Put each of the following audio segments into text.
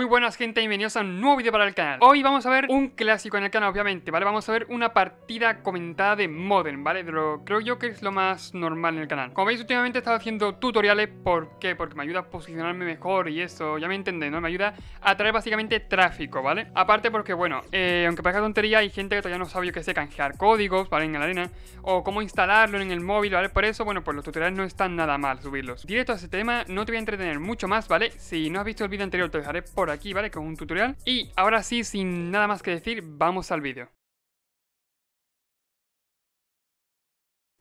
Muy buenas gente, bienvenidos a un nuevo vídeo para el canal Hoy vamos a ver un clásico en el canal, obviamente, ¿vale? Vamos a ver una partida comentada de Modern, ¿vale? De creo yo que es lo más normal en el canal Como veis, últimamente he estado haciendo tutoriales ¿Por qué? Porque me ayuda a posicionarme mejor y eso Ya me entendéis, ¿no? Me ayuda a traer básicamente tráfico, ¿vale? Aparte porque, bueno, eh, aunque parezca tontería Hay gente que todavía no sabe, yo qué sé, canjear códigos, ¿vale? En la arena O cómo instalarlo en el móvil, ¿vale? Por eso, bueno, pues los tutoriales no están nada mal subirlos Directo a ese tema, no te voy a entretener mucho más, ¿vale? Si no has visto el vídeo anterior, te dejaré por aquí, ¿vale? Con un tutorial. Y ahora sí, sin nada más que decir, vamos al vídeo.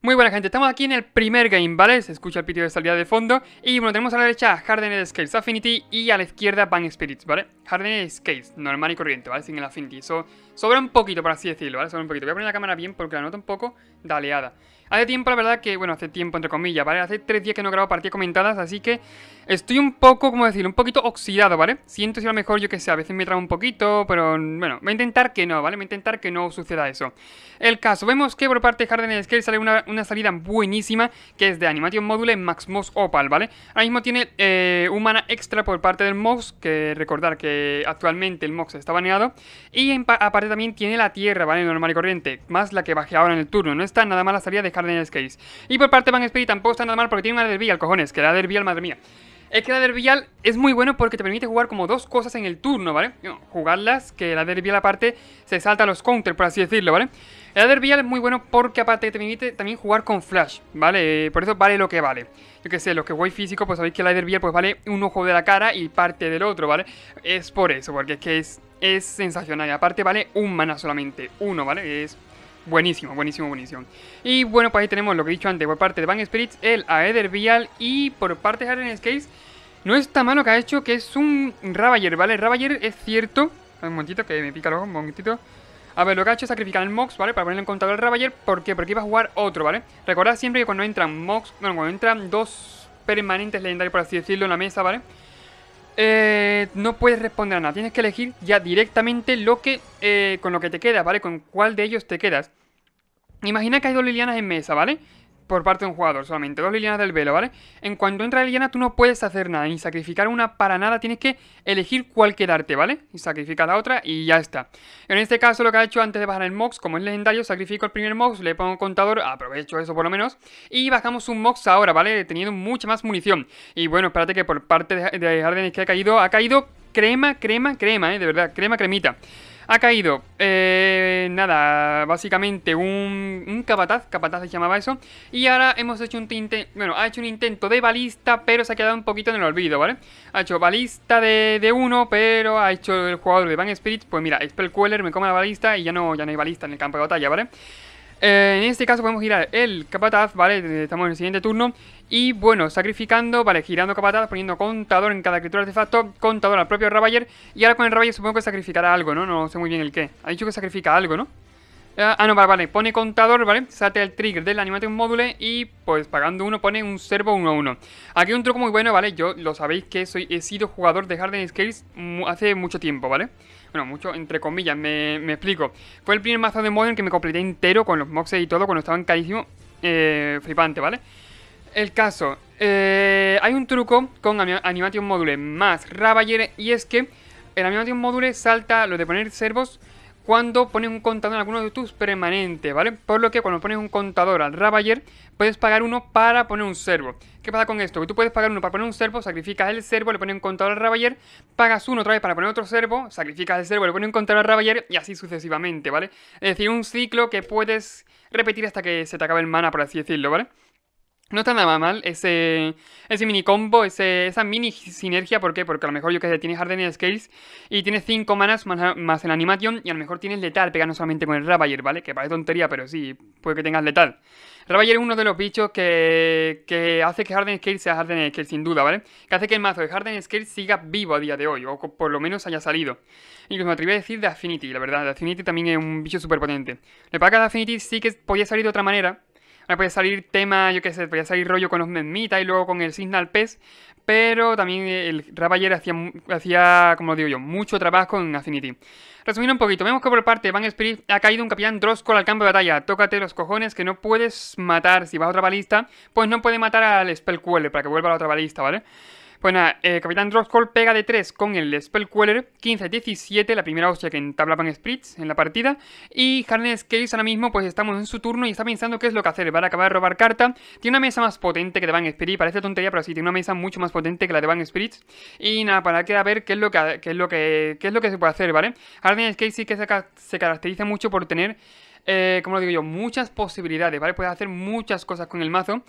Muy buena gente, estamos aquí en el primer game, ¿vale? Se escucha el pitido de salida de fondo Y bueno, tenemos a la derecha Hardened Scales Affinity y a la izquierda Van Spirits, ¿vale? Hardened Scales, normal y corriente, ¿vale? Sin el Affinity, sobra un poquito, por así decirlo, ¿vale? Sobra un poquito, voy a poner la cámara bien porque la noto un poco daleada Hace tiempo, la verdad, que, bueno, hace tiempo, entre comillas, ¿vale? Hace tres días que no grabo partidas comentadas, así que estoy un poco, como decir, un poquito oxidado, ¿vale? Siento si a lo mejor, yo que sé, a veces me trago un poquito, pero bueno, voy a intentar que no, ¿vale? Voy a intentar que no suceda eso. El caso, vemos que por parte de Harden sale una, salida buenísima, que es de Animation Module Maxmos Opal, ¿vale? Ahora mismo tiene humana eh, un mana extra por parte del Mox, que recordar que actualmente el Mox está baneado, y aparte también tiene la tierra, ¿vale? Normal y corriente, más la que baje ahora en el turno. No está nada mal la salida de y por parte de Van Speed tampoco está nada mal porque tiene una de Vial, cojones, que la del vial madre mía. Es que la vial es muy bueno porque te permite jugar como dos cosas en el turno, ¿vale? Jugarlas, que la vial aparte se salta los counter, por así decirlo, ¿vale? La vial es muy bueno porque aparte te permite también jugar con flash, ¿vale? Eh, por eso vale lo que vale. Yo que sé, los que voy físico, pues sabéis que la vial pues vale un ojo de la cara y parte del otro, ¿vale? Es por eso, porque es que es, es sensacional. Y aparte vale un mana solamente, uno, ¿vale? Es Buenísimo, buenísimo, buenísimo. Y bueno, pues ahí tenemos lo que he dicho antes, por parte de Van Spirits, el Aether Vial y por parte de Harden Scales, no está mano que ha hecho, que es un Ravager, ¿vale? Ravager es cierto. Un momentito, que me pica el un momentito. A ver, lo que ha hecho es sacrificar el Mox, ¿vale? Para ponerle en contra al Ravager. ¿Por qué? Porque iba a jugar otro, ¿vale? Recordad siempre que cuando entran Mox, bueno, cuando entran dos permanentes legendarios, por así decirlo, en la mesa, ¿vale? Eh, no puedes responder a nada. Tienes que elegir ya directamente lo que eh, con lo que te quedas, ¿vale? Con cuál de ellos te quedas. Imagina que hay dos Lilianas en mesa, ¿vale? Por parte de un jugador solamente, dos Lilianas del velo, ¿vale? En cuanto entra Liliana, tú no puedes hacer nada, ni sacrificar una para nada, tienes que elegir cuál quedarte, ¿vale? Y sacrifica la otra y ya está. En este caso, lo que ha hecho antes de bajar el Mox, como es legendario, sacrifico el primer Mox, le pongo contador, aprovecho eso por lo menos, y bajamos un Mox ahora, ¿vale? Teniendo mucha más munición. Y bueno, espérate que por parte de Jardines que ha caído, ha caído crema, crema, crema, ¿eh? De verdad, crema, cremita. Ha caído, eh, nada, básicamente un, capataz, capataz se llamaba eso. Y ahora hemos hecho un tinte, bueno, ha hecho un intento de balista, pero se ha quedado un poquito en el olvido, ¿vale? Ha hecho balista de, uno, pero ha hecho el jugador de Van Spirit. Pues mira, Spellqueller me come la balista y ya no, ya no hay balista en el campo de batalla, ¿vale? Eh, en este caso podemos girar el capataz, ¿vale? Eh, estamos en el siguiente turno. Y bueno, sacrificando, vale, girando capataz, poniendo contador en cada criatura de artefacto, contador al propio Ravager. Y ahora con el Ravager supongo que sacrificará algo, ¿no? No sé muy bien el qué. Ha dicho que sacrifica algo, ¿no? Ah, ah, no, vale, vale. Pone contador, ¿vale? Sate el trigger del Animation Module y pues pagando uno pone un servo 1 a 1. Aquí un truco muy bueno, ¿vale? Yo lo sabéis que soy, he sido jugador de Harden Scales hace mucho tiempo, ¿vale? Bueno, mucho entre comillas, me, explico. Fue el primer mazo de Modern que me completé entero con los moxes y todo cuando estaban carísimo Eh, flipante, ¿vale? El caso, eh, hay un truco con Animation Module más Ravager y es que el Animation Module salta lo de poner servos cuando pones un contador en alguno de tus permanentes, ¿vale? Por lo que cuando pones un contador al Ravager, puedes pagar uno para poner un servo. ¿Qué pasa con esto? Que tú puedes pagar uno para poner un servo, sacrificas el servo, le pones un contador al Ravager, pagas uno otra vez para poner otro servo, sacrificas el servo, le pones un contador al Ravager y así sucesivamente, ¿vale? Es decir, un ciclo que puedes repetir hasta que se te acabe el mana, por así decirlo, ¿vale? No está nada mal ese, ese mini combo, ese, esa mini sinergia, ¿por qué? Porque a lo mejor yo que sé, tienes Hardened Scales y tienes 5 manas más, en el Animation y a lo mejor tienes letal, pegando solamente con el Ravager, ¿vale? Que parece tontería, pero sí, puede que tengas letal. Ravager es uno de los bichos que, que hace que Harden Scales sea Harden Scales, sin duda, ¿vale? Que hace que el mazo de Harden Scales siga vivo a día de hoy, o por lo menos haya salido. Incluso me atreví a decir de Affinity, la verdad. De Affinity también es un bicho súper potente. Le paga The Affinity sí que podía salir de otra manera, Ahora salir tema, yo qué sé, podría salir rollo con los Mita y luego con el Signal Pez, pero también el Ravager hacía, hacía, como digo yo, mucho trabajo en Affinity. Resumiendo un poquito, vemos que por parte de Van Spirit ha caído un capitán Droskol al campo de batalla. Tócate los cojones que no puedes matar, si vas a otra balista, pues no puede matar al QL para que vuelva a la otra balista, ¿vale? Bueno, pues eh, Capitán Dropscall pega de 3 con el Spellqueller, 15-17, la primera hostia que entablaban Spritz en la partida. Y Harness Case ahora mismo pues estamos en su turno y está pensando qué es lo que hacer, va a acabar de robar carta. Tiene una mesa más potente que de Van parece tontería, pero sí, tiene una mesa mucho más potente que la de Van Spritz Y nada, para queda a ver qué es lo que, es lo que, es lo que se puede hacer, ¿vale? Harness Case sí que se, caracteriza mucho por tener... Eh, como lo digo yo, muchas posibilidades, ¿vale? Puede hacer muchas cosas con el mazo.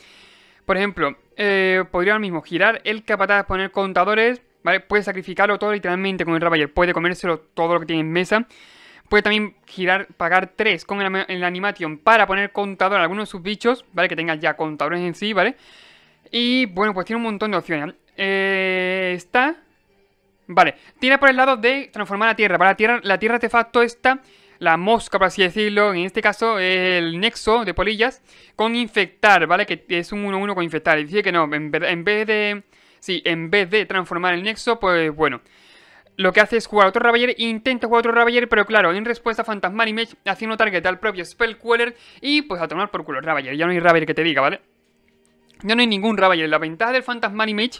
Por ejemplo, eh, podría ahora mismo girar el capataz, poner contadores, ¿vale? Puede sacrificarlo todo literalmente con el Ravager, puede comérselo todo lo que tiene en mesa. Puede también girar, pagar 3 con el, Animation para poner contador a algunos de sus bichos, ¿vale? Que tenga ya contadores en sí, ¿vale? Y bueno, pues tiene un montón de opciones. Eh, está Vale, tiene por el lado de transformar la tierra. Para la tierra, la tierra artefacto esta la mosca, por así decirlo, en este caso es el nexo de polillas, con infectar, ¿vale? Que es un 1-1 con infectar. Y dice que no, en, vez de... Sí, en vez de transformar el nexo, pues bueno lo que hace es jugar otro Ravager, intenta jugar otro Ravager, pero claro, en respuesta Fantasmal Image, haciendo target al propio Queller y pues a tomar por culo Raballer. ya no hay Ravager que te diga, ¿vale? Ya no hay ningún Ravager, la ventaja del Fantasmal Image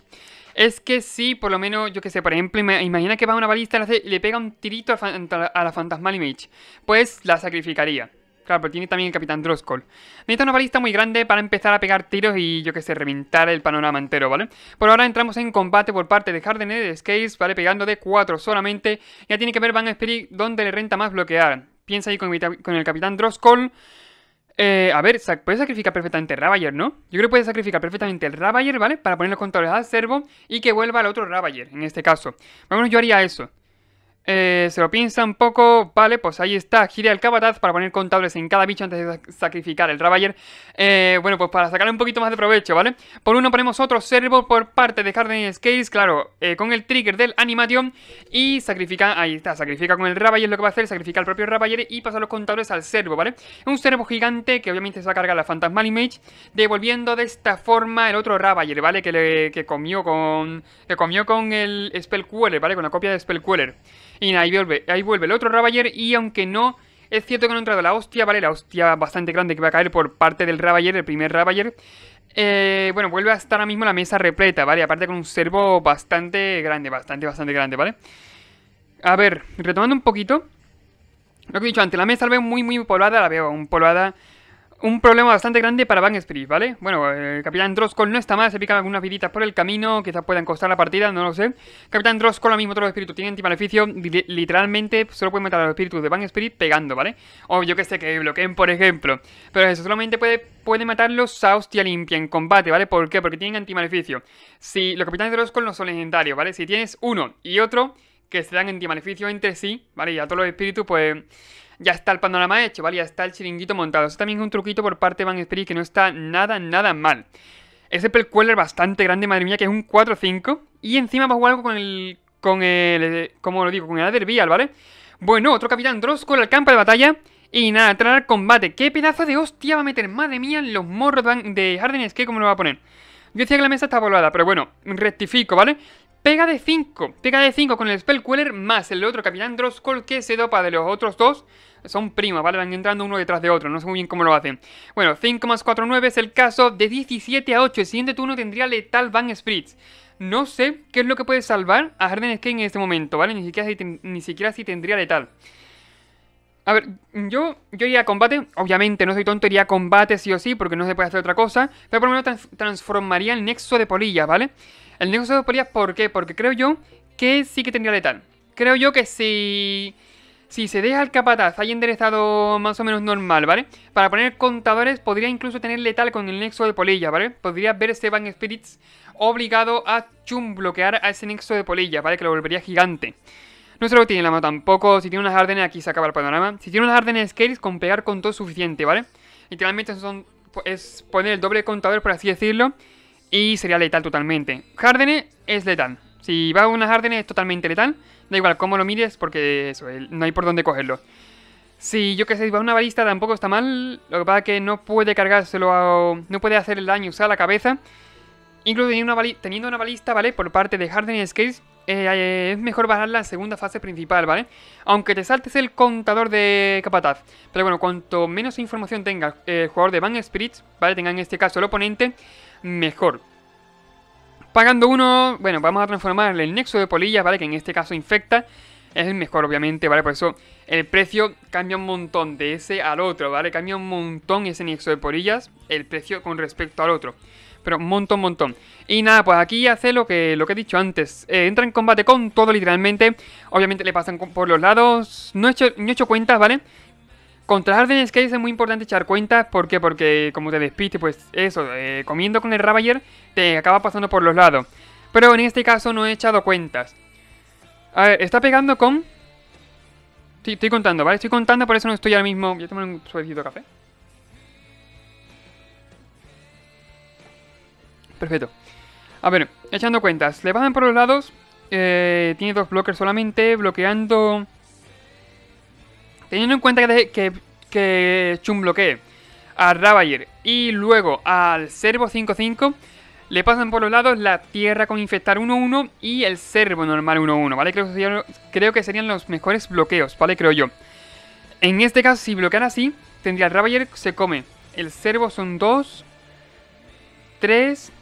es que sí, por lo menos, yo que sé, por ejemplo, imagina que va una balista y le pega un tirito a, la Fantasmal Image. Pues la sacrificaría. Claro, pero tiene también el Capitán droskol Necesita una balista muy grande para empezar a pegar tiros y, yo que sé, reventar el panorama entero, ¿vale? Por ahora entramos en combate por parte de Hardened de Scales, ¿vale? Pegando de 4 solamente. Ya tiene que ver Van Spirit dónde le renta más bloquear. Piensa ahí con, el Capitán droskol eh, a ver, puede sacrificar perfectamente el Ravager, ¿no? Yo creo que puede sacrificar perfectamente el Ravager, ¿vale? Para poner los controles al servo y que vuelva al otro Ravager, en este caso. Bueno, yo haría eso. Eh, se lo piensa un poco, vale, pues ahí está, gira el cabataz para poner contables en cada bicho antes de sacrificar el Ravager. Eh, bueno, pues para sacarle un poquito más de provecho, ¿vale? Por uno ponemos otro servo por parte de Harden Scales, claro, eh, con el trigger del Animation y sacrifica, ahí está, sacrifica con el Ravager lo que va a hacer, sacrifica al propio Ravager y pasa los contables al servo, ¿vale? Un servo gigante que obviamente se va a cargar la Phantasmal Image, devolviendo de esta forma el otro Ravager, ¿vale? Que, le, comió con que comió con el ¿vale? Con la copia de Spell Queller y ahí vuelve, ahí vuelve el otro Ravager y aunque no... Es cierto que no ha entrado la hostia, ¿vale? La hostia bastante grande que va a caer por parte del Ravager, el primer Ravager. Eh, bueno, vuelve a estar ahora mismo la mesa repleta, ¿vale? Aparte con un servo bastante grande, bastante, bastante grande, ¿vale? A ver, retomando un poquito. Lo que he dicho antes, la mesa la veo muy, muy poblada, la veo un poblada un problema bastante grande para Van Spirit, ¿vale? Bueno, el eh, Capitán Droskol no está mal, se pican algunas viditas por el camino, quizás puedan costar la partida, no lo sé. Capitán Droskol, lo mismo todos los espíritus tienen antimaleficio, literalmente solo pueden matar a los espíritus de Van Spirit pegando, ¿vale? O yo que sé, que bloqueen, por ejemplo. Pero eso, solamente puede, matarlos a hostia limpia en combate, ¿vale? ¿Por qué? Porque tienen antimaleficio. Si los Capitanes Droskol no son legendarios, ¿vale? Si tienes uno y otro que se dan antimaleficio entre sí, ¿vale? Y a todos los espíritus, pues ya está el panorama hecho, ¿vale? Ya está el chiringuito montado. Eso también es un truquito por parte de Van Spirit que no está nada, nada mal. Ese percueller bastante grande, madre mía, que es un 4-5. Y encima va a jugar algo con el... Con el... ¿Cómo lo digo? Con el Adervial, ¿vale? Bueno, otro Capitán Drosco el campo de batalla. Y nada, entrar al combate. ¿Qué pedazo de hostia va a meter? Madre mía, los morros de Harden que cómo lo va a poner. Yo decía que la mesa está volada, pero bueno, rectifico, ¿vale? Pega de 5, pega de 5 con el Spell Spellqueller más el otro Capitán Droskol que se dopa de los otros dos. Son primas, ¿vale? Van entrando uno detrás de otro, no sé muy bien cómo lo hacen. Bueno, 5 más 4, 9 es el caso de 17 a 8. El siguiente turno tendría Letal Van Spritz. No sé qué es lo que puede salvar a Harden skin en este momento, ¿vale? Ni siquiera si, ni siquiera tendría letal. A ver, yo, yo iría a combate, obviamente, no soy tonto, iría a combate sí o sí, porque no se puede hacer otra cosa, pero por lo menos transformaría el nexo de polillas, ¿vale? El nexo de polillas, ¿por qué? Porque creo yo que sí que tendría letal. Creo yo que si... Si se deja el capataz ahí enderezado más o menos normal, ¿vale? Para poner contadores podría incluso tener letal con el nexo de polilla, ¿vale? Podría verse Van Spirits obligado a chum bloquear a ese nexo de polilla, ¿vale? Que lo volvería gigante. No se lo tiene la mano tampoco. Si tiene unas árdenes, aquí se acaba el panorama. Si tiene unas árdenes Scales, con pegar con todo suficiente, ¿vale? Literalmente son, es poner el doble contador, por así decirlo. Y sería letal totalmente. Hardene es letal. Si va a una Hardene es totalmente letal. Da igual cómo lo mires porque eso, no hay por dónde cogerlo. Si yo que sé, va a una balista tampoco está mal. Lo que pasa es que no puede cargárselo No puede hacer el daño, usar la cabeza. Incluso teniendo una, balista, ¿vale? Por parte de Harden y eh, eh, es mejor bajar la segunda fase principal, ¿vale? Aunque te saltes el contador de Capataz. Pero bueno, cuanto menos información tenga eh, el jugador de Van Spirits, ¿vale? Tenga en este caso el oponente, mejor. Pagando uno, bueno, vamos a transformarle el nexo de polillas, ¿vale? Que en este caso infecta. Es el mejor, obviamente, ¿vale? Por eso el precio cambia un montón de ese al otro, ¿vale? Cambia un montón ese nexo de polillas, el precio con respecto al otro. Pero un montón, montón. Y nada, pues aquí hace lo que, lo que he dicho antes. Eh, entra en combate con todo, literalmente. Obviamente le pasan por los lados. No he hecho, no he hecho cuentas, ¿vale? Contra Arden que es muy importante echar cuentas, ¿por qué? Porque como te despiste, pues eso, eh, comiendo con el Ravager, te acaba pasando por los lados. Pero en este caso no he echado cuentas. A ver, está pegando con... Sí, estoy contando, ¿vale? Estoy contando, por eso no estoy ahora mismo... Yo tengo un suavecito de café. Perfecto. A ver, echando cuentas. Le van por los lados. Eh, tiene dos bloques solamente. Bloqueando... Teniendo en cuenta que, que, que bloquee a Ravager y luego al Servo 55 le pasan por los lados la Tierra con Infectar 1-1 y el Servo normal 1-1, ¿vale? Creo que, serían, los mejores bloqueos, ¿vale? Creo yo. En este caso, si bloquean así, tendría el Ravager, se come. El Servo son 2, 3,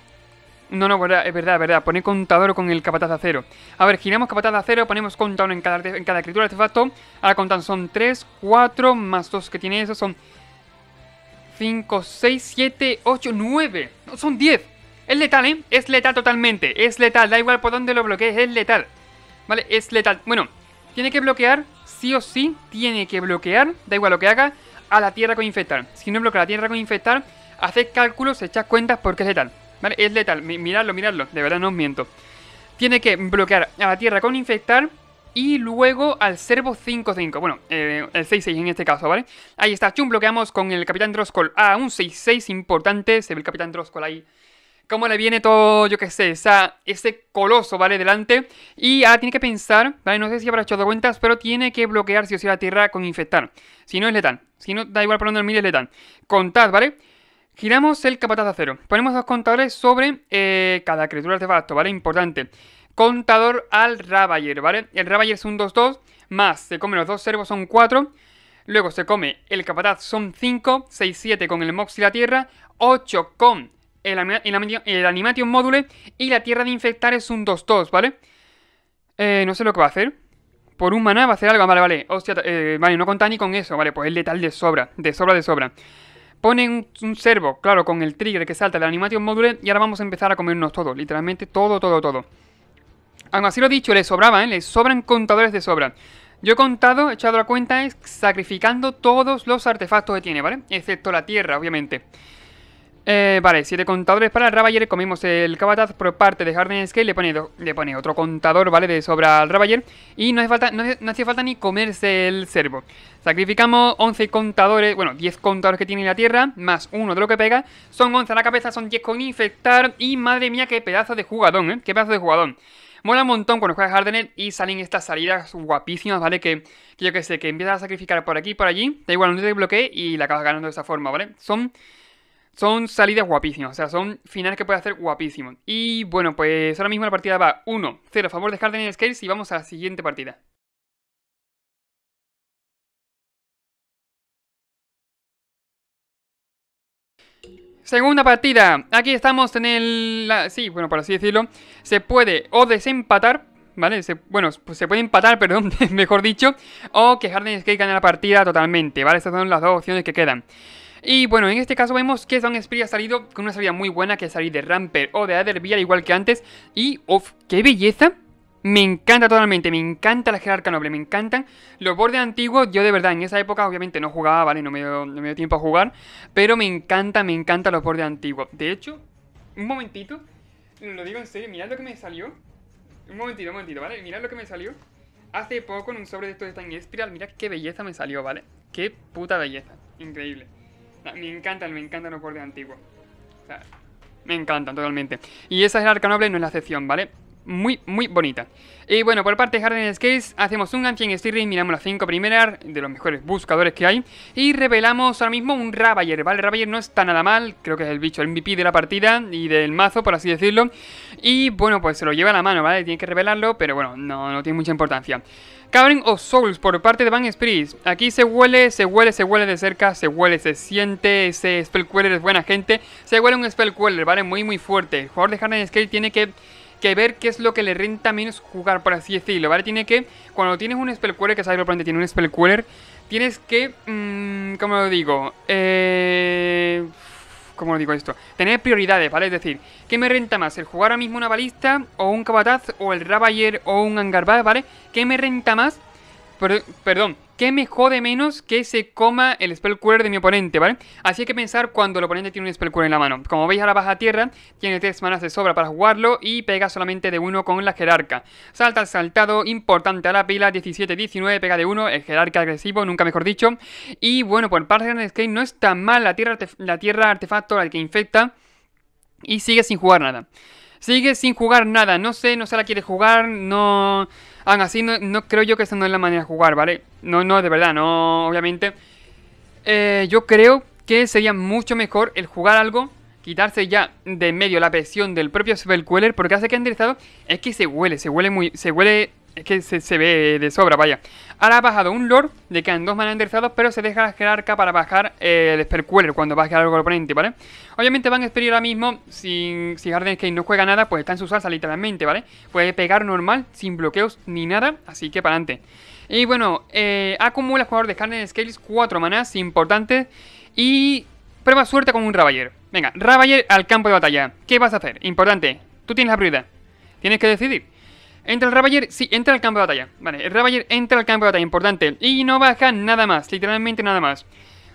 no, no, es verdad, es verdad. Poner contador con el capataz de acero. A ver, giramos capataz de acero, ponemos contador en cada, en cada criatura artefacto. Ahora contan son 3, 4, más 2 que tiene eso, son 5, 6, 7, 8, 9. son 10. Es letal, ¿eh? Es letal totalmente. Es letal, da igual por dónde lo bloquees, es letal. ¿Vale? Es letal. Bueno, tiene que bloquear, sí o sí, tiene que bloquear, da igual lo que haga, a la tierra con infectar. Si no bloquea la tierra con infectar, hace cálculos, echas cuentas porque es letal. ¿Vale? Es letal, miradlo, miradlo, de verdad no os miento. Tiene que bloquear a la Tierra con infectar y luego al Servo 5-5. Bueno, eh, el 6-6 en este caso, ¿vale? Ahí está, chum, bloqueamos con el Capitán Droskol a ah, un 6-6 importante. Se ve el Capitán Droskol ahí. Cómo le viene todo, yo qué sé, esa, ese coloso, ¿vale? Delante. Y ahora tiene que pensar, ¿vale? No sé si habrá hecho dos cuentas, pero tiene que bloquear si o si la Tierra con infectar. Si no es letal. Si no, da igual por donde mire es letal. Contad, ¿vale? Giramos el capataz a cero. Ponemos dos contadores sobre eh, cada criatura de artefacto, ¿vale? Importante. Contador al Ravager, ¿vale? El Ravager es un 2-2, más se come los dos servos, son 4. Luego se come el capataz, son 5, 6-7 con el Mox y la Tierra, 8 con el, Animation Module y la Tierra de Infectar es un 2-2, ¿vale? Eh, no sé lo que va a hacer. Por un maná va a hacer algo. Vale, vale. Hostia, eh, vale, no conta ni con eso. Vale, pues el letal de sobra. De sobra, de sobra. Ponen un, servo, claro, con el trigger que salta del Animatio animation module y ahora vamos a empezar a comernos todo, literalmente todo, todo, todo. Aún así lo dicho, le sobraba, ¿eh? Le sobran contadores de sobra. Yo he contado, he echado la cuenta, es sacrificando todos los artefactos que tiene, ¿vale? Excepto la tierra, obviamente. Eh, vale, 7 contadores para el Ravager. Comimos el Cabataz por parte de Harden Scale. Le pone, le pone otro contador, ¿vale? De sobra al Ravager. Y no hace, falta, no, hace falta ni comerse el servo. Sacrificamos 11 contadores, bueno, 10 contadores que tiene la tierra, más uno de lo que pega. Son 11 a la cabeza, son 10 con infectar. Y madre mía, qué pedazo de jugadón, ¿eh? Qué pedazo de jugadón. Mola un montón cuando juegas Hardener y salen estas salidas guapísimas, ¿vale? Que, yo que sé, que empiezas a sacrificar por aquí por allí. Da igual, no te bloquee y la acabas ganando de esa forma, ¿vale? Son son salidas guapísimas, o sea, son finales que puede hacer guapísimos. Y bueno, pues ahora mismo la partida va 1-0 a favor de Harden y Scales y vamos a la siguiente partida. Segunda partida. Aquí estamos en el... sí, bueno, por así decirlo. Se puede o desempatar, ¿vale? bueno, pues se puede empatar, perdón, mejor dicho. O que Harden y gane la partida totalmente, ¿vale? Estas son las dos opciones que quedan. Y bueno, en este caso vemos que Son Spirit ha salido con una salida muy buena que es salir de Ramper o de Aderby al igual que antes. Y, ¡of! ¡Qué belleza! Me encanta totalmente, me encanta la jerarca noble, me encantan los bordes antiguos. Yo de verdad en esa época obviamente no jugaba, ¿vale? No me dio, tiempo a jugar. Pero me encanta, me encanta los bordes antiguos. De hecho, un momentito, lo digo en serio, mirad lo que me salió. Un momentito, un momentito, ¿vale? Mirad lo que me salió. Hace poco en un sobre de esto de en Spiral, mirad qué belleza me salió, ¿vale? Qué puta belleza. Increíble. Me encantan, me encantan los bordes antiguos. O sea, me encantan totalmente. Y esa es el arca noble, no es la excepción, ¿vale? Muy, muy bonita. Y bueno, por parte de Harden Scales, hacemos un Ancient Stirring, miramos las 5 primeras, de los mejores buscadores que hay, y revelamos ahora mismo un Ravager, ¿vale? Ravager no está nada mal, creo que es el bicho, el MVP de la partida y del mazo, por así decirlo. Y bueno, pues se lo lleva a la mano, ¿vale? Tiene que revelarlo, pero bueno, no, no tiene mucha importancia. Cavern of Souls por parte de Van Spritz. Aquí se huele, se huele, se huele de cerca, se huele, se siente. Ese Spellqueller es buena gente. Se huele un Spellqueller, ¿vale? Muy, muy fuerte. El jugador de Harden Scale tiene que ver qué es lo que le renta menos jugar, por así decirlo, ¿vale? Tiene que, cuando tienes un Spellqueller, que que tiene un Spellqueller, tienes que, mmm, ¿cómo lo digo? Eh, ¿Cómo digo esto? Tener prioridades, ¿vale? Es decir, ¿qué me renta más? ¿El jugar ahora mismo una balista o un cabataz o el rabayer o un Angarbar, ¿vale? ¿Qué me renta más? perdón, ¿Qué me jode menos que se coma el spell de mi oponente, ¿vale? Así hay que pensar cuando el oponente tiene un spell en la mano. Como veis a la baja tierra, tiene tres manas de sobra para jugarlo y pega solamente de uno con la jerarca. Salta al saltado, importante a la pila, 17-19, pega de uno, el jerarca agresivo, nunca mejor dicho. Y bueno, por parte de Escape no está mal la tierra, la tierra artefacto al que infecta y sigue sin jugar nada. Sigue sin jugar nada, no sé, no se la quiere jugar, no... Aún así, no, creo yo que esa no es la manera de jugar, ¿vale? No, no, de verdad, no, obviamente. Eh, yo creo que sería mucho mejor el jugar algo, quitarse ya de medio la presión del propio Spellqueller, porque hace que han enderezado es que se huele, se huele muy, se huele es que se, se, ve de sobra, vaya. Ahora ha bajado un Lord, le quedan dos manas enderezados, pero se deja la jerarca para bajar eh, el Spellqueller cuando quedar algo al oponente, ¿vale? Obviamente Van a esperar ahora mismo, sin, si Garden Skate no juega nada, pues está en su salsa literalmente, ¿vale? Puede pegar normal, sin bloqueos ni nada, así que para adelante. Y bueno, eh, acumula jugador de de Scales Cuatro manas, importante y prueba suerte con un Ravager. Venga, Ravaller al campo de batalla. ¿Qué vas a hacer? Importante, tú tienes la prioridad. Tienes que decidir. Entra el Ravager, sí, entra al campo de batalla. Vale, el Ravager entra al campo de batalla, importante. Y no baja nada más, literalmente nada más.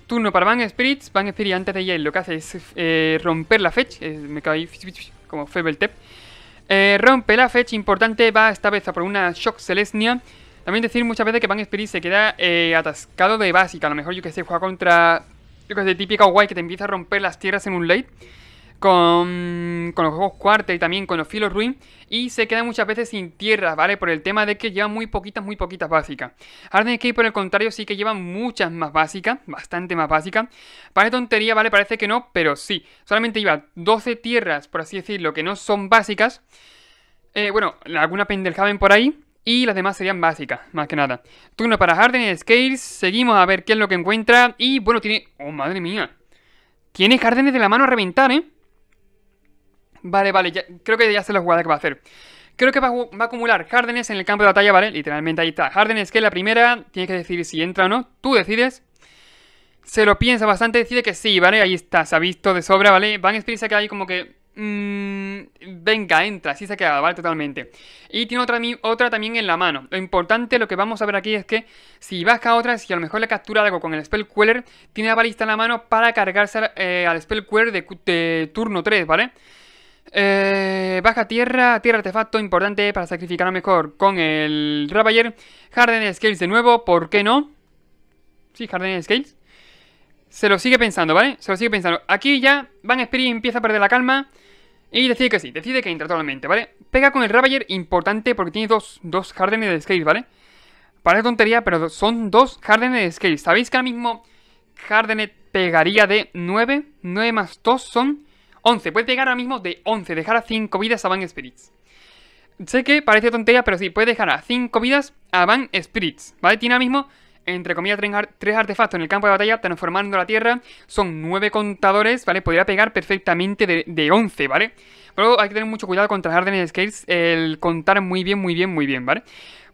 Turno para Van Spirits. Van Spirit antes de ella lo que hace es eh, romper la fetch. Eh, me caí como febel eh, rompe la fetch, importante, va esta vez a por una Shock Celestia. También decir muchas veces que Van Spirit se queda atascado de básica. A lo mejor yo que sé, juega contra... Yo que sé, típica guay que te empieza a romper las tierras en un late con, los juegos cuarta y también con los filos ruin y se quedan muchas veces sin tierras, ¿vale? Por el tema de que llevan muy poquitas, muy poquitas básicas. Harden Skate, por el contrario, sí que llevan muchas más básicas, bastante más básicas. Parece tontería, ¿vale? Parece que no, pero sí. Solamente iba 12 tierras, por así decirlo, que no son básicas. Eh, bueno, alguna Pendelhaven por ahí. Y las demás serían básicas, más que nada. Turno para Harden, Scales. Seguimos a ver qué es lo que encuentra. Y bueno, tiene. ¡Oh, madre mía! Tiene Jardines de la mano a reventar, ¿eh? Vale, vale, creo que ya sé la jugada que va a hacer. Creo que va, a acumular Hardenes en el campo de batalla, ¿vale? Literalmente ahí está. Hardenes que es la primera, tiene que decidir si entra o no. Tú decides. Se lo piensa bastante, decide que sí, ¿vale? Ahí está, se ha visto de sobra, ¿vale? Van a se que ahí como que... Mm, venga, entra, así se ha quedado, ¿vale? Totalmente. Y tiene otra, otra también en la mano. Lo importante, lo que vamos a ver aquí es que si baja otra, si a lo mejor le captura algo con el Spell Queller, tiene la balista en la mano para cargarse eh, al, Spell Queller de, turno 3, ¿vale? vale eh, baja tierra, tierra artefacto importante para sacrificar mejor con el Ravager. Harden Scales de nuevo, ¿por qué no? Sí, Harden Scales. Se lo sigue pensando, ¿vale? Se lo sigue pensando. Aquí ya Van Spirit empieza a perder la calma. Y decide que sí, decide que entra totalmente, ¿vale? Pega con el Ravager, importante porque tiene dos, dos de Scales, ¿vale? Parece tontería, pero son dos Jardines de Scales. ¿Sabéis que ahora mismo Jardines pegaría de 9? 9 más 2 son 11, puede pegar ahora mismo de 11, dejar a 5 vidas a Van Spirits. Sé que parece tontería, pero sí, puede dejar a 5 vidas a Van Spirits, ¿vale? Tiene ahora mismo, entre comillas, 3 artefactos en el campo de batalla, transformando la tierra. Son 9 contadores, ¿vale? Podría pegar perfectamente de, 11, ¿vale? Pero hay que tener mucho cuidado contra trabajar de Scales, el contar muy bien, muy bien, muy bien, ¿vale?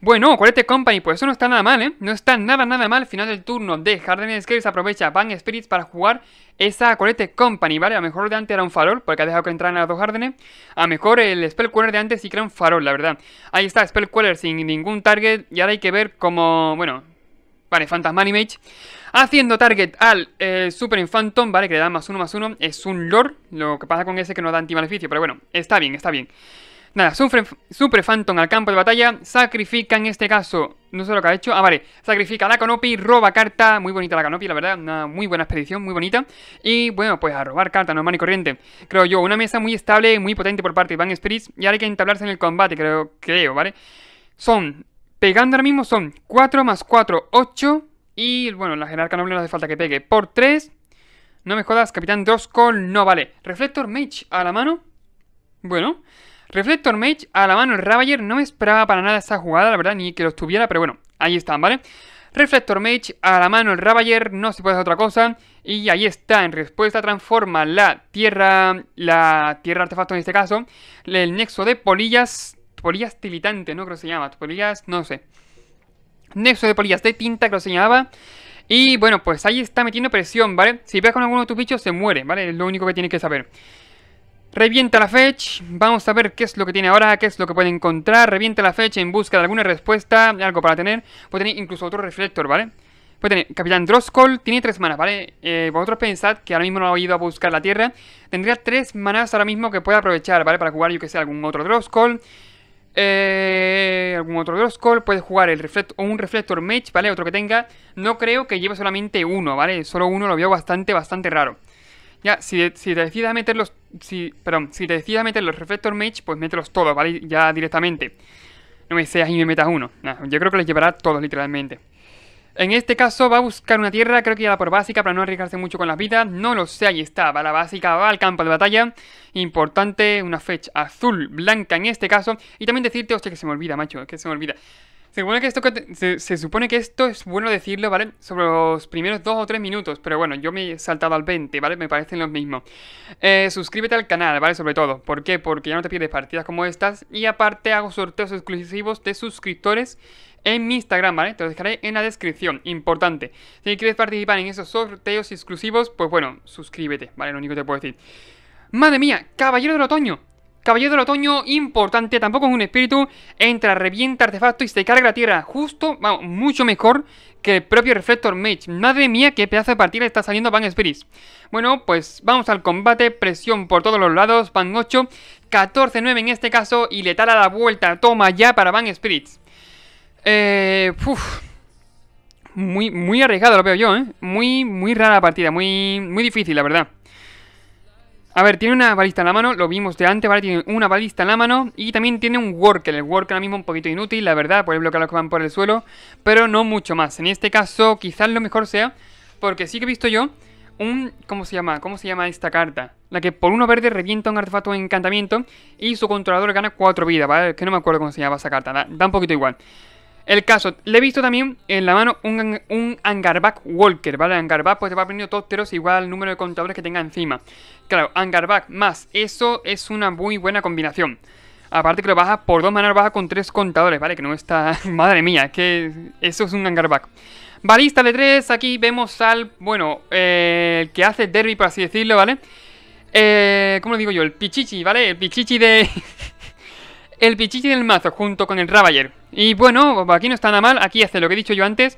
Bueno, Colette Company, pues eso no está nada mal, ¿eh? No está nada, nada mal. Final del turno de Harden Escapes aprovecha Van Spirits para jugar esa Colette Company, ¿vale? A lo mejor de antes era un farol, porque ha dejado que entraran los dos jardines ¿eh? A lo mejor el Spellcaller de antes sí que un farol, la verdad. Ahí está, Spellcaller sin ningún target. Y ahora hay que ver cómo, bueno... Vale, Fantasmal Image. Haciendo target al eh, Super Phantom, ¿vale? Que le da más uno, más uno. Es un lore. Lo que pasa con ese que no da anti-maleficio, pero bueno, está bien, está bien. Nada, Super Phantom al campo de batalla, sacrifica en este caso, no sé lo que ha hecho, ah vale, sacrifica a la Canopi, roba carta, muy bonita la Canopi, la verdad, una muy buena expedición, muy bonita, y bueno, pues a robar carta normal y corriente, creo yo, una mesa muy estable, muy potente por parte de Van Spirits, y ahora hay que entablarse en el combate, creo, creo, ¿vale? Son, pegando ahora mismo son 4 más 4, 8, y bueno, la General Canopy no hace falta que pegue, por 3, no me jodas, Capitán Droskol, no vale, Reflector Mage a la mano, bueno... Reflector Mage a la mano el Ravager. No me esperaba para nada esta jugada, la verdad, ni que lo tuviera, pero bueno, ahí están, ¿vale? Reflector Mage a la mano el Ravager, no se puede hacer otra cosa. Y ahí está, en respuesta transforma la tierra, la tierra artefacto en este caso, el nexo de polillas, polillas tilitante, ¿no? Creo que se llama, polillas, no sé. Nexo de polillas de tinta, creo que se llamaba. Y bueno, pues ahí está metiendo presión, ¿vale? Si pegas con alguno de tus bichos, se muere, ¿vale? Es lo único que tiene que saber. Revienta la fetch, vamos a ver qué es lo que tiene ahora, qué es lo que puede encontrar. Revienta la fetch en busca de alguna respuesta, algo para tener. Puede tener incluso otro reflector, ¿vale? Puede tener Capitán Droskol, tiene tres manas, ¿vale? Eh, vosotros pensad que ahora mismo no ha ido a buscar la Tierra. Tendría tres manas ahora mismo que puede aprovechar, ¿vale? Para jugar, yo que sé, algún otro Droskol. Eh, algún otro Droskol, puede jugar el reflect un Reflector Mage, ¿vale? Otro que tenga. No creo que lleve solamente uno, ¿vale? Solo uno lo veo bastante, bastante raro. Ya, si, te decidas meter Si, perdón, si te decides meter los Reflector Mage, pues mételos todos, ¿vale? Ya directamente. No me seas y me metas uno. yo creo que les llevará todos, literalmente. En este caso va a buscar una tierra, creo que ya la por básica, para no arriesgarse mucho con las vidas. No lo sé, ahí está, va la básica, va al campo de batalla. Importante, una fecha azul, blanca en este caso. Y también decirte, hostia, que se me olvida, macho, que se me olvida. Se supone, que esto se, supone que esto es bueno decirlo, ¿vale? Sobre los primeros dos o tres minutos, pero bueno, yo me he saltado al 20, ¿vale? Me parecen los mismos. Eh, suscríbete al canal, ¿vale? Sobre todo. ¿Por qué? Porque ya no te pierdes partidas como estas. Y aparte hago sorteos exclusivos de suscriptores en mi Instagram, ¿vale? Te lo dejaré en la descripción, importante. Si quieres participar en esos sorteos exclusivos, pues bueno, suscríbete, ¿vale? Lo único que te puedo decir. ¡Madre mía! ¡Caballero del Otoño! Caballero del Otoño, importante, tampoco es un espíritu. Entra, revienta artefacto y se carga la tierra. Justo, vamos, mucho mejor que el propio Reflector Mage. Madre mía, qué pedazo de partida está saliendo Van Spirits. Bueno, pues vamos al combate. Presión por todos los lados. Van 8, 14-9 en este caso. Y letal a la vuelta. Toma ya para Van Spirits. Eh. Muy, muy arriesgado lo veo yo, ¿eh? Muy, muy rara partida. Muy, muy difícil, la verdad. A ver, tiene una balista en la mano, lo vimos de antes, ¿vale? Tiene una balista en la mano y también tiene un worker. El worker ahora mismo un poquito inútil, la verdad, por bloquear los que van por el suelo, pero no mucho más. En este caso, quizás lo mejor sea, porque sí que he visto yo un... ¿Cómo se llama? ¿Cómo se llama esta carta? La que por uno verde revienta un artefacto de encantamiento y su controlador gana cuatro vidas, ¿vale? Que no me acuerdo cómo se llama esa carta, da un poquito igual. El caso, le he visto también en la mano un, un Angarback Walker, ¿vale? Angarback pues te va aprendiendo teros igual al número de contadores que tenga encima. Claro, Angarback más eso es una muy buena combinación. Aparte que lo baja por dos maneras baja con tres contadores, ¿vale? Que no está... Madre mía, que eso es un Angarback. Balista de tres, aquí vemos al, bueno, eh, el que hace derby, por así decirlo, ¿vale? Eh, ¿Cómo lo digo yo? El Pichichi, ¿vale? El Pichichi de... el Pichichi del mazo, junto con el Ravager. Y bueno, aquí no está nada mal, aquí hace lo que he dicho yo antes.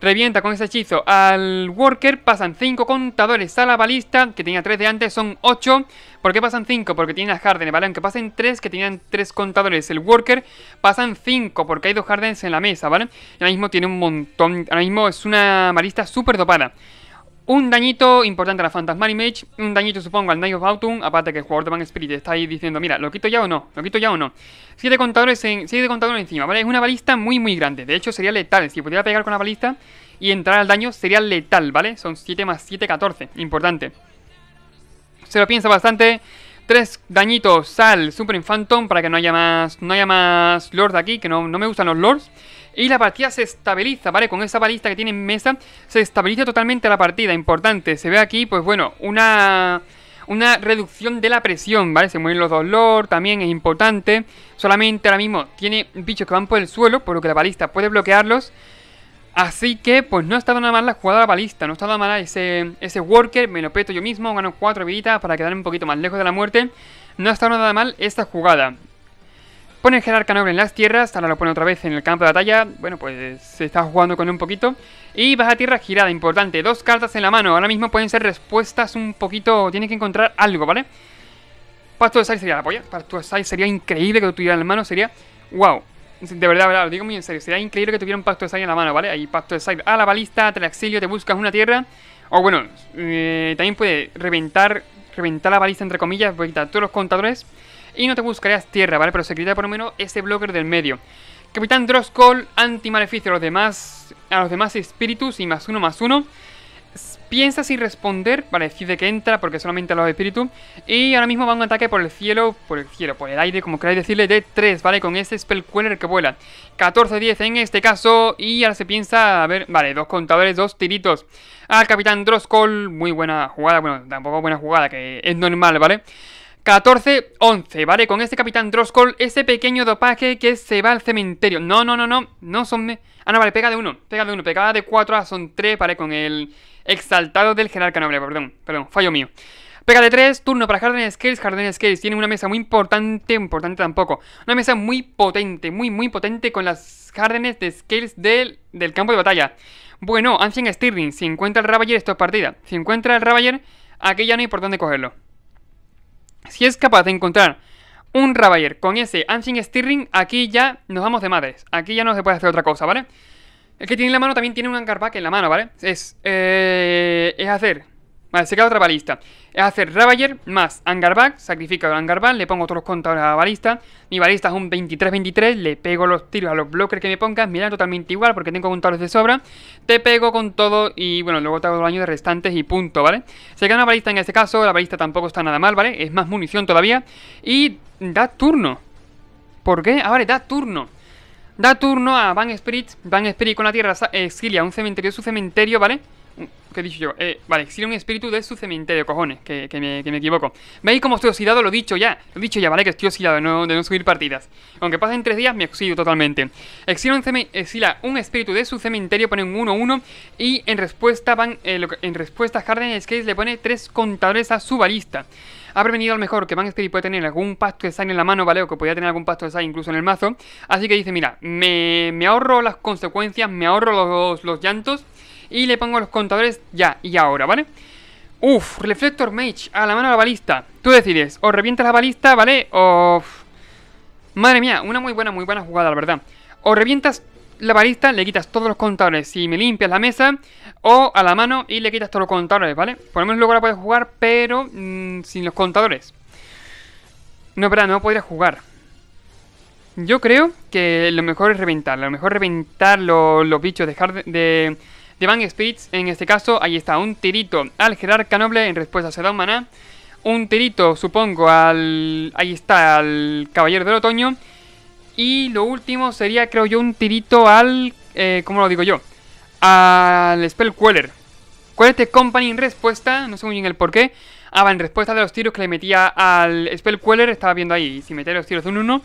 Revienta con ese hechizo al Worker, pasan cinco contadores a la balista, que tenía tres de antes, son ocho. ¿Por qué pasan cinco? Porque tiene las jardines, ¿vale? Aunque pasen tres, que tenían tres contadores el Worker, pasan cinco, porque hay dos jardines en la mesa, ¿vale? Y ahora mismo tiene un montón, ahora mismo es una balista súper dopada. Un dañito importante a la Phantasmal Image, un dañito supongo al Night of Autumn, aparte que el jugador de Van Spirit está ahí diciendo, mira, ¿lo quito ya o no? ¿Lo quito ya o no? Siete contadores, en, siete contadores encima, ¿vale? Es una balista muy muy grande, de hecho sería letal, si pudiera pegar con la balista y entrar al daño sería letal, ¿vale? Son 7 más 7, 14, importante. Se lo piensa bastante, tres dañitos sal Super Phantom para que no haya más, no haya más Lords aquí, que no, no me gustan los Lords. Y la partida se estabiliza, ¿vale? Con esa balista que tiene en mesa, se estabiliza totalmente la partida, importante. Se ve aquí, pues bueno, una una reducción de la presión, ¿vale? Se mueven los dos también es importante. Solamente ahora mismo tiene bichos que van por el suelo, por lo que la balista puede bloquearlos. Así que, pues no ha estado nada mal la jugada de la balista, no ha estado nada mal ese, ese worker, me lo peto yo mismo, ganó cuatro viditas para quedar un poquito más lejos de la muerte. No ha estado nada mal esta jugada. Pone el jerarca en las tierras, ahora lo pone otra vez en el campo de batalla. Bueno, pues se está jugando con un poquito. Y vas a tierra girada, importante. Dos cartas en la mano. Ahora mismo pueden ser respuestas un poquito... Tienes que encontrar algo, ¿vale? Pacto de Sai sería la polla. Pacto de Sai sería increíble que lo tuviera en la mano. Sería... ¡Wow! De verdad, lo digo muy en serio. Sería increíble que tuviera un Pacto de Sai en la mano, ¿vale? ahí Pacto de Sai a la balista, te la exilio, te buscas una tierra. O bueno, eh, también puede reventar... Reventar la balista, entre comillas, porque pues, todos los contadores y no te buscarías tierra, ¿vale? Pero se quita por lo menos ese blogger del medio. Capitán Droskol, anti-maleficio a los demás, a los demás espíritus y más uno, más uno. Piensa sin responder, vale, decide que entra porque solamente a los espíritus. Y ahora mismo va un ataque por el cielo, por el cielo, por el aire, como queráis decirle, de 3, ¿vale? Con ese Spellqueller que vuela. 14-10 en este caso. Y ahora se piensa, a ver, vale, dos contadores, dos tiritos. Al ah, Capitán Droskol, muy buena jugada, bueno, tampoco buena jugada, que es normal, ¿vale? 14-11, ¿vale? Con este Capitán Droskol, ese pequeño dopaje que se va al cementerio. No, no, no, no, no son... Me... Ah, no, vale, pega de uno, pega de uno, pega de 4 a ah, son tres ¿vale? Con el exaltado del general Canoble, perdón, perdón, fallo mío. Pega de tres turno para Harden Scales, Jardines Scales tiene una mesa muy importante, importante tampoco, una mesa muy potente, muy, muy potente con las Jardines de Scales del, del campo de batalla. Bueno, Ancient Stirring, si encuentra el Ravager esto es partida, si encuentra el Ravager, aquí ya no por importante cogerlo. Si es capaz de encontrar un Ravager con ese Ancient Steering, aquí ya nos vamos de madres. Aquí ya no se puede hacer otra cosa, ¿vale? El que tiene la mano también tiene un Angarback en la mano, ¿vale? Es, eh, es hacer Vale, se queda otra balista. Es hacer Ravager más Angarback. sacrifica el Angarback, le pongo otros contadores a la balista. Mi balista es un 23-23, le pego los tiros a los blockers que me pongas. mira totalmente igual porque tengo contadores de sobra. Te pego con todo y bueno, luego te hago daño de restantes y punto, ¿vale? Se queda una balista en este caso, la balista tampoco está nada mal, ¿vale? Es más munición todavía. Y da turno. ¿Por qué? Ah, vale, da turno. Da turno a Van Spirit. Van Spirit con la tierra exilia un cementerio, su cementerio, ¿vale? vale ¿Qué he dicho yo? Eh, vale, exila un espíritu de su cementerio, cojones, que, me, equivoco. ¿Veis cómo estoy oxidado? Lo he dicho ya. Lo he dicho ya, ¿vale? Que estoy oxidado de no, subir partidas. Aunque pasen tres días, me oxido totalmente. Exila un, exila un espíritu de su cementerio, pone un 1-1. Y en respuesta van. Eh, en respuesta, Harden Skates le pone tres contadores a su balista. Ha prevenido a lo mejor que Van Spirit puede tener algún pasto de sign en la mano, ¿vale? O que podría tener algún pasto de sign incluso en el mazo. Así que dice, mira, me, ahorro las consecuencias, me ahorro los, los llantos y le pongo los contadores ya y ahora, ¿vale? Uf, Reflector Mage, a la mano la balista. Tú decides, o revientas la balista, ¿vale? O... Madre mía, una muy buena, muy buena jugada, la verdad. O revientas la balista, le quitas todos los contadores y me limpias la mesa. O a la mano y le quitas todos los contadores, ¿vale? Por lo menos luego la puedes jugar, pero mm, sin los contadores. No, pero no podría jugar. Yo creo que lo mejor es reventar. Lo mejor es reventar los, bichos, dejar de Devang Spirits, en este caso, ahí está, un tirito al jerarca noble en respuesta a seda un Un tirito, supongo, al... ahí está, al caballero del otoño. Y lo último sería, creo yo, un tirito al... Eh, ¿Cómo lo digo yo? Al Spell Queller. este Company en respuesta, no sé muy bien el por qué. Ah, va, en respuesta de los tiros que le metía al Spell estaba viendo ahí, si metía los tiros de un 1...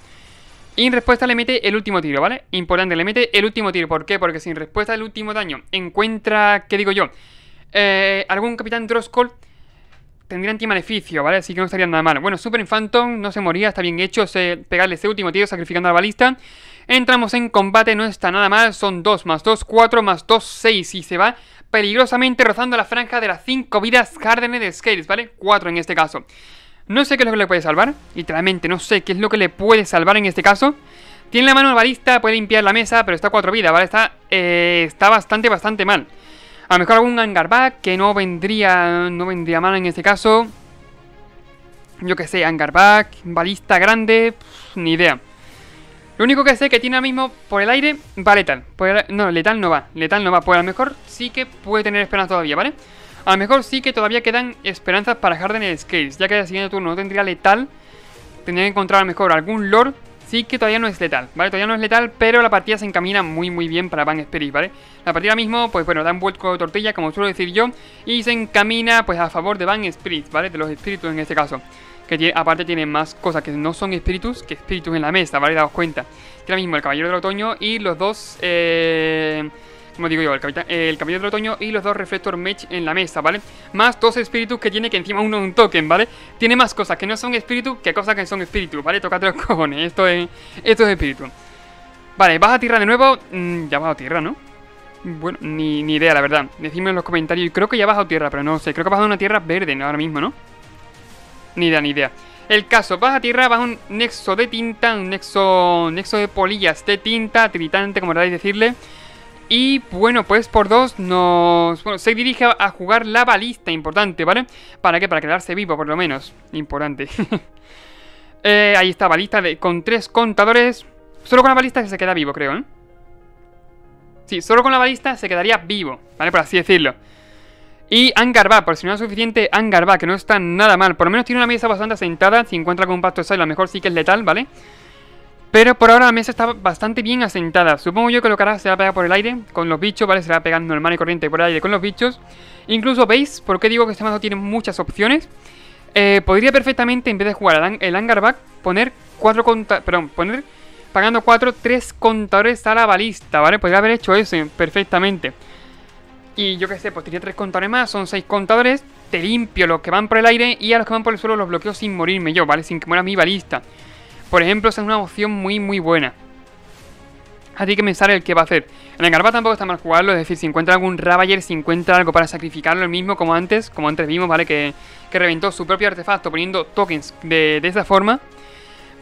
Y en respuesta le mete el último tiro, ¿vale? Importante, le mete el último tiro. ¿Por qué? Porque sin respuesta al último daño encuentra, ¿qué digo yo? Eh, algún capitán Droskol tendría antimaleficio, ¿vale? Así que no estaría nada mal. Bueno, Super Phantom, no se moría, está bien hecho pegarle ese último tiro sacrificando a la balista. Entramos en combate, no está nada mal, son 2 más 2, 4 más 2, 6 y se va peligrosamente rozando la franja de las 5 vidas Hardener de Scales, ¿vale? 4 en este caso. No sé qué es lo que le puede salvar. Literalmente, no sé qué es lo que le puede salvar en este caso. Tiene la mano al balista, puede limpiar la mesa, pero está a cuatro vidas, ¿vale? Está, eh, está bastante, bastante mal. A lo mejor algún back que no vendría, no vendría mal en este caso. Yo que sé, back balista grande, ni idea. Lo único que sé que tiene ahora mismo por el aire va letal. no, letal no va, letal no va. Pues a lo mejor sí que puede tener esperanza todavía, ¿vale? vale a lo mejor sí que todavía quedan esperanzas para Harden y Scales, ya que el siguiente turno no tendría letal. Tendría que encontrar a lo mejor algún Lord. Sí que todavía no es letal, ¿vale? Todavía no es letal, pero la partida se encamina muy muy bien para Van Spirit, ¿vale? La partida mismo, pues bueno, da un vuelco de tortilla, como suelo decir yo, y se encamina pues a favor de Van Spirit, ¿vale? De los espíritus en este caso que aparte tienen más cosas que no son espíritus que espíritus en la mesa, ¿vale? Daos cuenta. Que ahora mismo el Caballero del Otoño y los dos eh, como digo yo, el, capitán, del Otoño y los dos Reflector Mage en la mesa, ¿vale? Más dos espíritus que tiene que encima uno un token, ¿vale? Tiene más cosas que no son espíritus que cosas que son espíritus, ¿vale? Tócate los cojones, esto es, esto espíritu. Vale, vas a tierra de nuevo. Mm, ya vas a tierra, ¿no? Bueno, ni, idea, la verdad. Decidme en los comentarios. Creo que ya vas a tierra, pero no sé. Creo que vas a una tierra verde ahora mismo, ¿no? Ni idea, ni idea. El caso, vas a tierra, vas un nexo de tinta, un nexo, nexo de polillas de tinta, tritante, como queráis decirle. Y bueno, pues por dos nos... Bueno, se dirige a jugar la balista, importante, ¿vale? ¿Para qué? Para quedarse vivo, por lo menos. Importante. Eh, ahí está, balista de... con tres contadores. Solo con la balista se queda vivo, creo, ¿eh? Sí, solo con la balista se quedaría vivo, ¿vale? Por así decirlo. Y Angarba, por si no es suficiente, Angarba, que no está nada mal. Por lo menos tiene una mesa bastante sentada. Si encuentra con un pacto de sal, a lo mejor sí que es letal, ¿vale? vale pero por ahora la mesa está bastante bien asentada. Supongo yo que lo que hará se va pegar por el aire con los bichos, ¿vale? Se va a pegar normal y corriente por el aire con los bichos. Incluso, ¿veis por qué digo que este mazo tiene muchas opciones? Eh, podría perfectamente, en vez de jugar el hangar back, poner cuatro... contadores, Perdón, poner... Pagando cuatro, tres contadores a la balista, ¿vale? Podría haber hecho eso perfectamente. Y yo qué sé, pues tenía tres contadores más, son seis contadores. Te limpio los que van por el aire y a los que van por el suelo los bloqueo sin morirme yo, ¿vale? Sin que muera mi balista. Por ejemplo, esa es una opción muy, muy buena. Así que sale el que va a hacer. En el Garba tampoco está mal jugarlo, es decir, si encuentra algún Ravager, si encuentra algo para sacrificarlo el mismo, como antes, como antes vimos, ¿vale? Que, que reventó su propio artefacto poniendo tokens de, esa forma.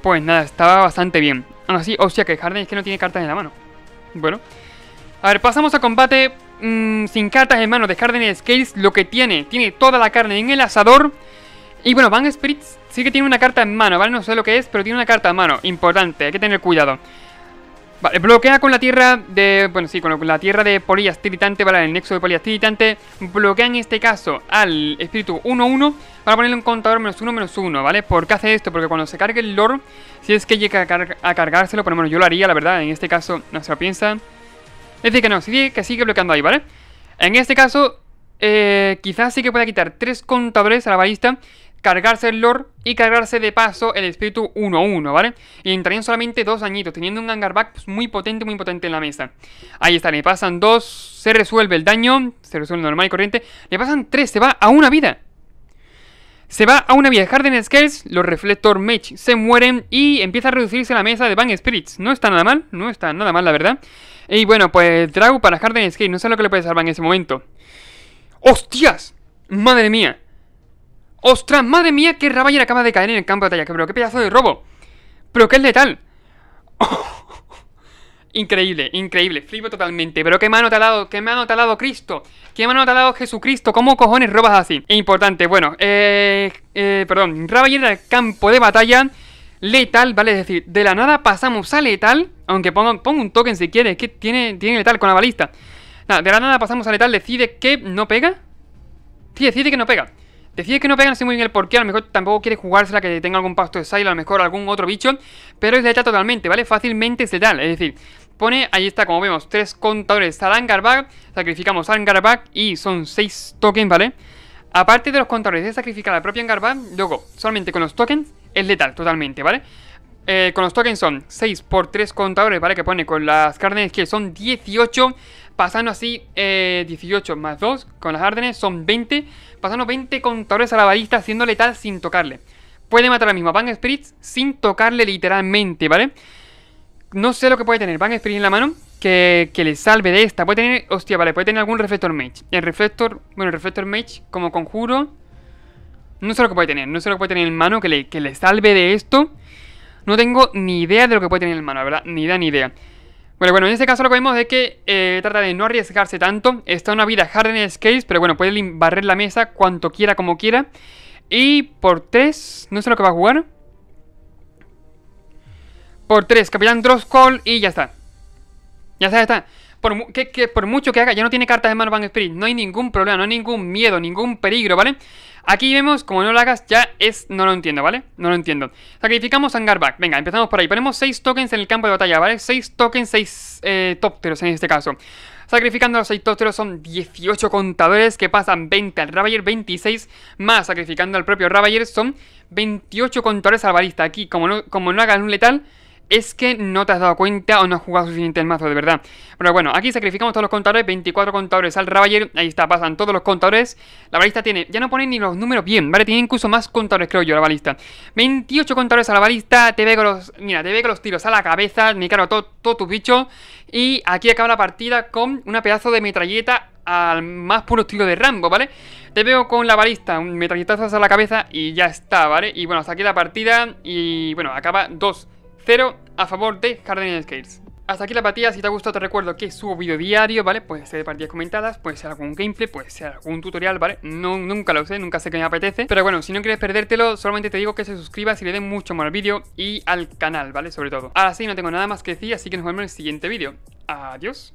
Pues nada, estaba bastante bien. Aún así, o sea que Harden es que no tiene cartas en la mano. Bueno. A ver, pasamos a combate mm, sin cartas en mano de Harden Scales. Lo que tiene, tiene toda la carne en el asador. Y bueno, Van Spirit sí que tiene una carta en mano, ¿vale? No sé lo que es, pero tiene una carta en mano. Importante, hay que tener cuidado. Vale, bloquea con la tierra de... Bueno, sí, con la tierra de polillas tiritante, ¿vale? El nexo de polillas tiritante. Bloquea en este caso al espíritu 1-1 para ponerle un contador menos 1, 1, ¿vale? ¿Por qué hace esto? Porque cuando se cargue el lore, si es que llega a, cargárselo, por lo menos yo lo haría, la verdad. En este caso no se lo piensa. Es decir, que no, sigue, que sigue bloqueando ahí, ¿vale? En este caso, eh, quizás sí que pueda quitar tres contadores a la balista cargarse el lore y cargarse de paso el espíritu 1-1, ¿vale? Y entrarían solamente dos añitos, teniendo un hangar back pues, muy potente, muy potente en la mesa. Ahí está, le pasan dos, se resuelve el daño, se resuelve normal y corriente. Le pasan tres, se va a una vida. Se va a una vida. Harden Scales, los Reflector Mage se mueren y empieza a reducirse la mesa de Bang Spirits. No está nada mal, no está nada mal, la verdad. Y bueno, pues Drago para Harden Scales, no sé lo que le puede salvar en ese momento. ¡Hostias! ¡Madre mía! ¡Ostras! ¡Madre mía! ¡Qué Ravager acaba de caer en el campo de batalla! ¡Pero qué pedazo de robo! ¡Pero qué es letal! Increíble, increíble, flipo totalmente. Pero qué mano te ha dado, qué mano te ha dado Cristo, Que mano te ha dado Jesucristo, ¿cómo cojones robas así? Importante, bueno, eh, eh, perdón, Ravager al campo de batalla, letal, vale, es decir, de la nada pasamos a letal, aunque pongo un token si quieres, que tiene, tiene letal con la balista. de la nada pasamos a letal, decide que no pega. Sí, decide que no pega. Decide que no pegan así muy bien el porqué, a lo mejor tampoco quiere jugársela que tenga algún pacto de sail a lo mejor algún otro bicho, pero es letal totalmente, ¿vale? Fácilmente es letal, es decir, pone, ahí está, como vemos, tres contadores al Angarbag, sacrificamos al Angarbag y son seis tokens, ¿vale? Aparte de los contadores de sacrificar a la propia Angarbag, luego, solamente con los tokens, es letal totalmente, ¿vale? Eh, con los tokens son 6 por 3 contadores, ¿vale? Que pone con las cárdenas que son 18. Pasando así 18 eh, más 2 con las árdenes son 20. Pasando 20 contadores a la balista, siendo letal sin tocarle. Puede matar a misma Bang Spirits sin tocarle literalmente, ¿vale? No sé lo que puede tener Bang Spirit en la mano que, le salve de esta. Puede tener, hostia, vale, puede tener algún Reflector Mage. El Reflector, bueno, el Reflector Mage como conjuro. No sé lo que puede tener, no sé lo que puede tener en mano que que le salve de esto. No tengo ni idea de lo que puede tener el mano ¿verdad? Ni idea, ni idea. Bueno, bueno, en este caso lo que vemos es que eh, trata de no arriesgarse tanto. Está una vida Harden Escapes, pero bueno, puede barrer la mesa cuanto quiera, como quiera. Y por tres no sé lo que va a jugar. Por tres Capitán call y ya está. Ya está, ya está. Por, que, por mucho que haga, ya no tiene cartas de mano Van Spirit. No hay ningún problema, no hay ningún miedo, ningún peligro, ¿vale? Aquí vemos, como no lo hagas, ya es... No lo entiendo, ¿vale? No lo entiendo. Sacrificamos Angarback. Venga, empezamos por ahí. Ponemos 6 tokens en el campo de batalla, ¿vale? 6 tokens, 6 eh, tópteros en este caso. Sacrificando los 6 tópteros son 18 contadores que pasan 20 al Ravager, 26 más sacrificando al propio Ravager son 28 contadores al balista. Aquí, como no, como hagas un letal es que no te has dado cuenta o no has jugado suficiente el mazo, de verdad. Pero bueno, aquí sacrificamos todos los contadores, 24 contadores al Ravager, ahí está, pasan todos los contadores. La balista tiene, ya no ponen ni los números bien, ¿vale? Tiene incluso más contadores, creo yo, la balista. 28 contadores a la balista, te veo los, mira, te veo los tiros a la cabeza, me caro todo tu bicho Y aquí acaba la partida con una pedazo de metralleta al más puro estilo de Rambo, ¿vale? Te veo con la balista, un metralletazo a la cabeza y ya está, ¿vale? Y bueno, hasta aquí la partida y bueno, acaba dos 0 a favor de Harden Scales. Hasta aquí la partida, si te ha gustado te recuerdo que subo vídeo diario, ¿vale? Puede ser de partidas comentadas, puede ser algún gameplay, puede ser algún tutorial, ¿vale? No, nunca lo sé, nunca sé qué me apetece Pero bueno, si no quieres perdértelo, solamente te digo que se suscribas y le den mucho amor al vídeo y al canal, ¿vale? Sobre todo Ahora sí, no tengo nada más que decir, así que nos vemos en el siguiente vídeo Adiós